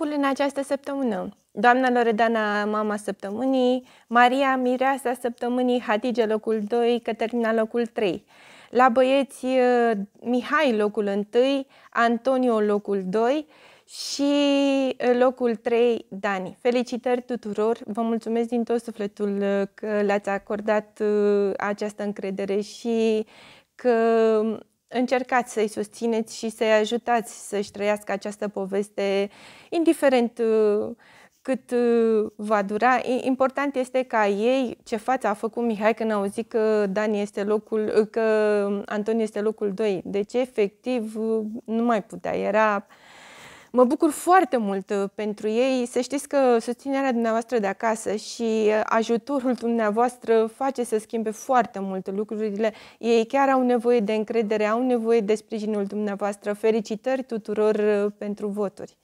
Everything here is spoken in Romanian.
capul în această săptămână. Doamna Loredana, mama săptămânii, Maria Mireasa săptămânii, Hatige locul 2, Cătălina locul 3. La băieți, uh, Mihai locul 1, Antonio locul 2 și uh, locul 3, Dani. Felicitări tuturor, vă mulțumesc din tot sufletul uh, că le-ați acordat această încredere și că încercați să-i susțineți și să-i ajutați să-și trăiască această poveste, indiferent uh, cât uh, va dura. Important este ca ei, ce față a făcut Mihai când a auzit că Dani este locul, uh, că Anton este locul 2. Deci, efectiv, nu mai putea. Era Mă bucur foarte mult uh, pentru ei. Să știți că susținerea dumneavoastră de acasă și uh, ajutorul dumneavoastră face să schimbe foarte mult lucrurile. Ei chiar au nevoie de încredere, au nevoie de sprijinul dumneavoastră. Felicitări tuturor uh, pentru voturi!